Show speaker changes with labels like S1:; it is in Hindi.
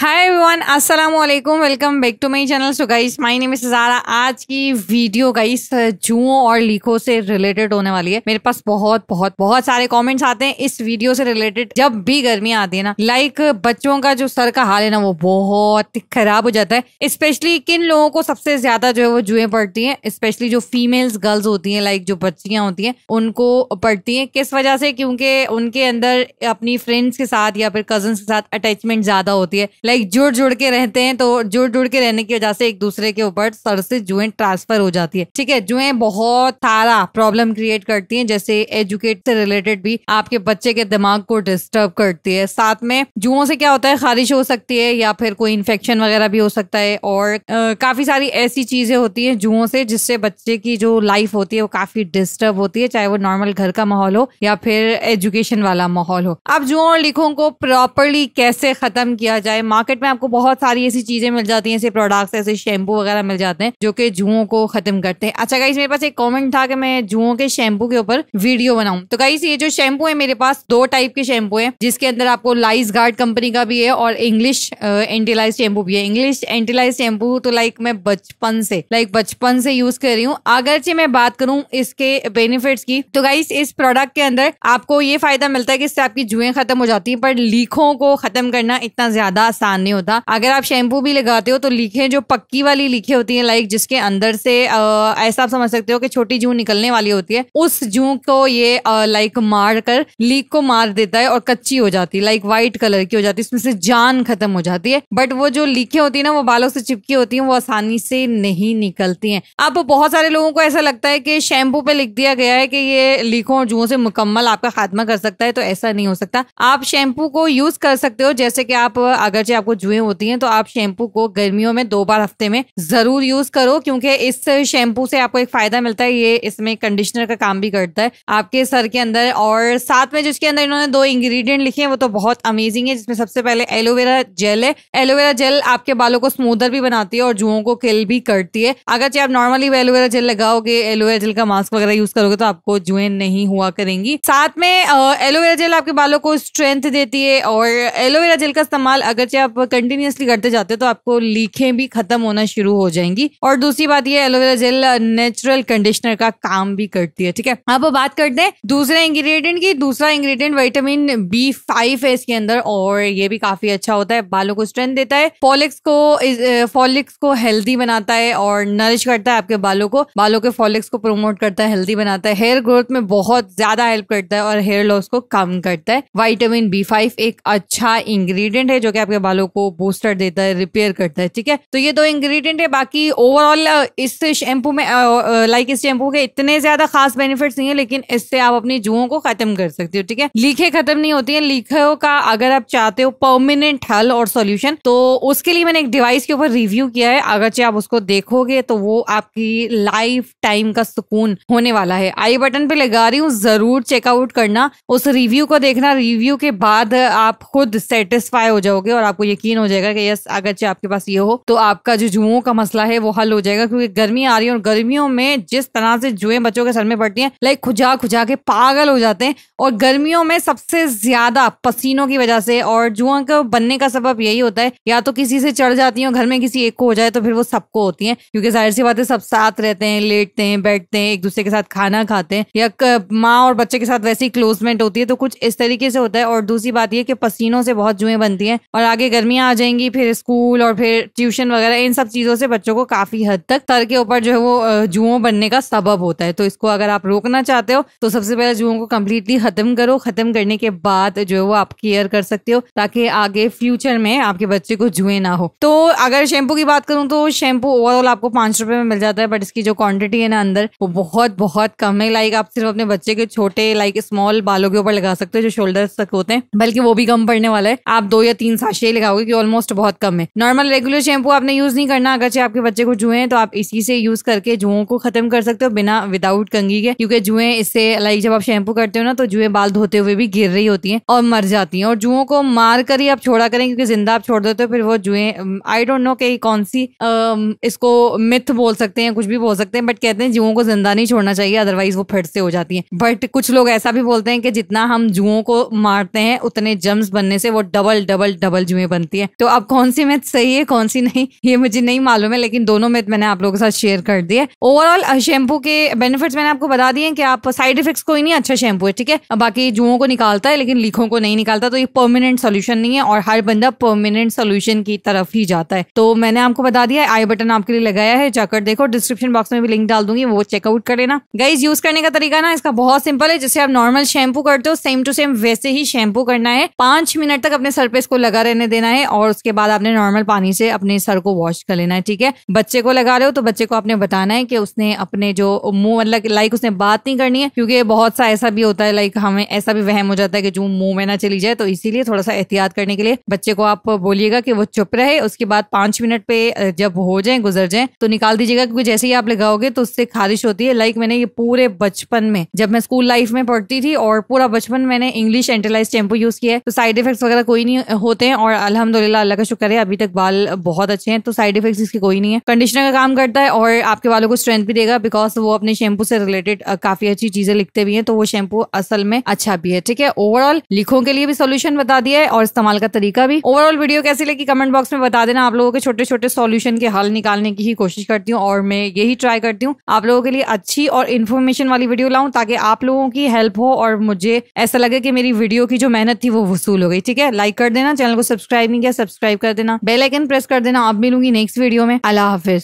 S1: हाय एवरीवन अस्सलाम वालेकुम welcome back to my channel so guys my name is Sara आज की वीडियो गाइस जुओ और लीको से रिलेटेड होने वाली है मेरे पास बहुत बहुत बहुत सारे कमेंट्स आते हैं इस वीडियो से रिलेटेड जब भी गर्मी आती है ना लाइक बच्चों का जो सर का हाल है ना वो बहुत खराब हो जाता है स्पेशली किन लोगों को सबसे ज्यादा जो है वो जुए पड़ती है स्पेशली जो फीमेल्स गर्ल्स होती है लाइक जो बच्चियां होती है उनको पड़ती है किस वजह से क्योंकि उनके अंदर अपनी फ्रेंड्स के साथ या फिर कजन के साथ अटैचमेंट ज्यादा होती है लाइक जुड़ जुड़ के रहते हैं तो जुड़ जुड़ के रहने की वजह से एक दूसरे के ऊपर सर से जुएं ट्रांसफर हो जाती है ठीक है जुएं बहुत सारा प्रॉब्लम क्रिएट करती है जैसे एजुकेट से रिलेटेड भी आपके बच्चे के दिमाग को डिस्टर्ब करती है साथ में जुओं से क्या होता है खारिश हो सकती है या फिर कोई इन्फेक्शन वगैरह भी हो सकता है और आ, काफी सारी ऐसी चीजें होती है जुओं से जिससे बच्चे की जो लाइफ होती है वो काफी डिस्टर्ब होती है चाहे वो नॉर्मल घर का माहौल हो या फिर एजुकेशन वाला माहौल हो अब जुओं और लिखों को प्रॉपरली कैसे खत्म किया जाए मार्केट में आपको बहुत सारी ऐसी चीजें मिल जाती हैं ऐसे प्रोडक्ट्स ऐसे शैम्पू वगैरह मिल जाते हैं जो कि जुओं को खत्म करते हैं अच्छा गाइस मेरे पास एक कॉमेंट था कि मैं जुओं के शैम्पू के ऊपर वीडियो बनाऊं तो गाइस ये जो शैम्पू है मेरे पास दो टाइप के शैम्पू है जिसके अंदर आपको लाइस गार्ड कंपनी का भी है और इंग्लिश एंटीलाइज शैम्पू भी है इंग्लिश एंटीलाइज शैम्पू तो लाइक मैं बचपन से लाइक बचपन से यूज कर रही हूँ अगर से मैं बात करूँ इसके बेनिफिट्स की तो गाइस इस प्रोडक्ट के अंदर आपको ये फायदा मिलता है कि इससे आपकी जुएं खत्म हो जाती है पर लीखों को खत्म करना इतना ज्यादा आसान नुकसान नहीं होता अगर आप शैम्पू भी लगाते हो तो लीखें जो पक्की वाली लीखें होती है लाइक जिसके अंदर से आ, ऐसा आप समझ सकते हो कि छोटी जू निकलने वाली होती है उस जू को ये लाइक मार कर लीक को मार देता है और कच्ची हो जाती है लाइक व्हाइट कलर की हो जाती है उसमें से जान खत्म हो जाती है बट वो जो लीखें होती है ना वो बालों से चिपकी होती है वो आसानी से नहीं निकलती है अब बहुत सारे लोगों को ऐसा लगता है कि शैम्पू पे लिख दिया गया है कि ये लीकों और जुओं से मुकम्मल आपका खात्मा कर सकता है तो ऐसा नहीं हो सकता आप शैम्पू को यूज कर सकते हो जैसे कि आप अगर आपको जुएं होती हैं तो आप शैम्पू को गर्मियों में दो बार हफ्ते में जरूर यूज करो क्योंकि इस शैम्पू से आपको एक फायदा मिलता है ये इसमें कंडीशनर का काम भी करता है आपके सर के अंदर और साथ में जिसके अंदर इन्होंने दो इंग्रेडिएंट लिखे हैं वो तो बहुत अमेजिंग है जिसमें सबसे पहले एलोवेरा जेल है एलोवेरा जेल आपके बालों को स्मूदर भी बनाती है और जुओं को किल भी करती है अगर आप नॉर्मली एलोवेरा जेल लगाओगे एलोवेरा जेल का मास्क वगैरह यूज करोगे तो आपको जुएं नहीं हुआ करेंगी साथ में एलोवेरा जेल आपके बालों को स्ट्रेंथ देती है और एलोवेरा जेल का इस्तेमाल अगर आप आप कंटिन्यूसली करते जाते तो आपको लीखें भी खत्म होना शुरू हो जाएंगी और दूसरी बात ये एलोवेरा जेल नेचुरल कंडीशनर का काम भी करती है ठीक है अब बात करते हैं दूसरे इंग्रेडिएंट की दूसरा इंग्रेडिएंट विटामिन बी फाइव है इसके अंदर और ये भी काफी अच्छा होता है बालों को स्ट्रेंथ देता है फॉलिक्स को फॉलिक्स uh, को हेल्दी बनाता है और नरिश करता है आपके बालों को बालों के फॉलिक्स को प्रोमोट करता है हेल्दी बनाता है हेयर ग्रोथ में बहुत ज्यादा हेल्प करता है और हेयर लॉस को कम करता है वाइटामिन बी फाइव एक अच्छा इंग्रेडिएंट है जो कि आपके बालों को बूस्टर देता है रिपेयर करता है ठीक है तो ये दो इंग्रेडिएंट है बाकी ओवरऑल इस शैम्पू में लाइक इस शैम्पू के इतने ज्यादा खास बेनिफिट्स नहीं है लेकिन इससे आप अपनी जुओं को खत्म कर सकते हो ठीक है लीखे खत्म नहीं होती है लीखों का अगर आप चाहते हो परमानेंट हल और सोल्यूशन तो उसके लिए मैंने एक डिवाइस के ऊपर रिव्यू किया है अगर आप उसको देखोगे तो वो आपकी लाइफ टाइम का सुकून होने वाला है आई बटन पे लगा रही हूँ जरूर चेकआउट करना उस रिव्यू को देखना रिव्यू के बाद आप खुद सेटिस्फाई हो जाओगे और आप आपको यकीन हो जाएगा कि यस अगर चाहे आपके पास ये हो तो आपका जो जुओं का मसला है वो हल हो जाएगा क्योंकि गर्मी आ रही है और गर्मियों में जिस तरह से जुए बच्चों के सर में पड़ती हैं लाइक खुजा खुजा के पागल हो जाते हैं और गर्मियों में सबसे ज्यादा पसीनों की वजह से और जुआ का बनने का सबब यही होता है या तो किसी से चढ़ जाती हैं घर में किसी एक को हो जाए तो फिर वो सबको होती है क्योंकि जाहिर सी बात है सब साथ रहते हैं लेटते हैं बैठते हैं एक दूसरे के साथ खाना खाते हैं या माँ और बच्चे के साथ वैसी क्लोजमेंट होती है तो कुछ इस तरीके से होता है और दूसरी बात यह कि पसीनों से बहुत जुएं बनती हैं और आगे गर्मियाँ आ जाएंगी फिर स्कूल और फिर ट्यूशन वगैरह इन सब चीज़ों से बच्चों को काफ़ी हद तक तर के ऊपर जो है वो जुओं बनने का सबब होता है तो इसको अगर आप रोकना चाहते हो तो सबसे पहले जुओं को कम्प्लीटली ख़त्म करो ख़त्म करने के बाद जो है वो आप केयर कर सकते हो ताकि आगे फ्यूचर में आपके बच्चे को जुए ना हो तो अगर शैम्पू की बात करूँ तो शैम्पू ओवरऑल आपको पाँच रुपये में मिल जाता है बट इसकी जो क्वांटिटी है ना अंदर वो बहुत बहुत कम है लाइक आप सिर्फ अपने बच्चे के छोटे लाइक स्मॉल बालों के ऊपर लगा सकते हो जो शोल्डर तक होते हैं बल्कि वो भी कम पड़ने वाला है आप दो या तीन साशे लिखा होगा कि ऑलमोस्ट बहुत कम है नॉर्मल रेगुलर शैम्पू आपने यूज नहीं करना अगर चाहे आपके बच्चे को जुए हैं तो आप इसी से यूज करके जुओं को खत्म कर सकते हो बिना विदाउट कंगी के क्योंकि जुए इससे लाइक जब आप शैम्पू करते हो ना तो जुए बाल धोते हुए भी गिर रही होती है और मर जाती है और जुओं को मार कर ही आप छोड़ा करें क्योंकि जिंदा आप छोड़ देते हो फिर वो जुए आई डोंट नो कि कौन सी um, इसको मिथ बोल सकते हैं कुछ भी बोल सकते हैं बट कहते हैं जुओं को जिंदा नहीं छोड़ना चाहिए अदरवाइज वो फिर से हो जाती है बट कुछ लोग ऐसा भी बोलते हैं कि जितना हम जुओं को मारते हैं उतने जम्स बनने से वो डबल डबल डबल जुए बनती है तो अब कौन सी मैथ सही है कौन सी नहीं ये मुझे नहीं मालूम है लेकिन दोनों मैथ मैंने आप लोगों के साथ शेयर कर दिए ओवरऑल शैम्पू के बेनिफिट्स मैंने आपको बता दिए कि आप साइड इफेक्ट्स कोई नहीं अच्छा शैम्पू है ठीक है बाकी जुओं को निकालता है लेकिन लीखों को नहीं निकालता तो ये परमानेंट सोल्यूशन नहीं है और हर बंदा परमानेंट सोल्यूशन की तरफ ही जाता है तो मैंने आपको बता दिया है आई बटन आपके लिए लगाया है जाकर देखो डिस्क्रिप्शन बॉक्स में भी लिंक डाल दूंगी वो चेकआउट कर लेना गाइज यूज करने का तरीका ना इसका बहुत सिंपल है जैसे आप नॉर्मल शैम्पू करते हो सेम टू सेम वैसे ही शैम्पू करना है पांच मिनट तक अपने सरफेस को लगा रहने देना लेना है और उसके बाद आपने नॉर्मल पानी से अपने सर को वॉश कर लेना है ठीक है बच्चे को लगा रहे हो तो बच्चे को आपने बताना है कि उसने अपने जो मुंह मतलब लाइक उसने बात नहीं करनी है क्योंकि बहुत सा ऐसा भी होता है लाइक हमें ऐसा भी वहम हो जाता है कि जो मुंह में ना चली जाए तो इसीलिए थोड़ा सा एहतियात करने के लिए बच्चे को आप बोलिएगा कि वो चुप रहे उसके बाद पांच मिनट पे जब हो जाए गुजर जाए तो निकाल दीजिएगा क्योंकि जैसे ही आप लगाओगे तो उससे खारिश होती है लाइक मैंने ये पूरे बचपन में जब मैं स्कूल लाइफ में पढ़ती थी और पूरा बचपन मैंने इंग्लिश एंटेलाइज टेम्पो यूज किया है तो साइड इफेक्ट वगैरह कोई नहीं होते हैं और अल्हम्दुलिल्लाह अल्लाह का शुक्र है अभी तक बाल बहुत अच्छे हैं तो साइड इफेक्ट्स इसके कोई नहीं है कंडीशनर का काम करता है और आपके बालों को स्ट्रेंथ भी देगा बिकॉज वो अपने शैम्पू से रिलेटेड काफी अच्छी चीजें लिखते भी हैं तो वो शैम्पू असल में अच्छा भी है ठीक है ओवरऑल लिखों के लिए भी सोल्यूशन बता दिया है और इस्तेमाल का तरीका भी ओवरऑल वीडियो कैसी लगी कमेंट बॉक्स में बता देना आप लोगों के छोटे छोटे सोल्यूशन के हल निकालने की ही कोशिश करती हूँ और मैं यही ट्राई करती हूँ आप लोगों के लिए अच्छी और इन्फॉर्मेशन वाली वीडियो लाऊं ताकि आप लोगों की हेल्प हो और मुझे ऐसा लगे कि मेरी वीडियो की जो मेहनत थी वो वसूल हो गई ठीक है लाइक कर देना चैनल को सब्सक्राइब सब्सक्राइब नहीं किया सब्सक्राइब कर देना बेलाइकन प्रेस कर देना आप मिलूंगी नेक्स्ट वीडियो में अल्लाह हाफिज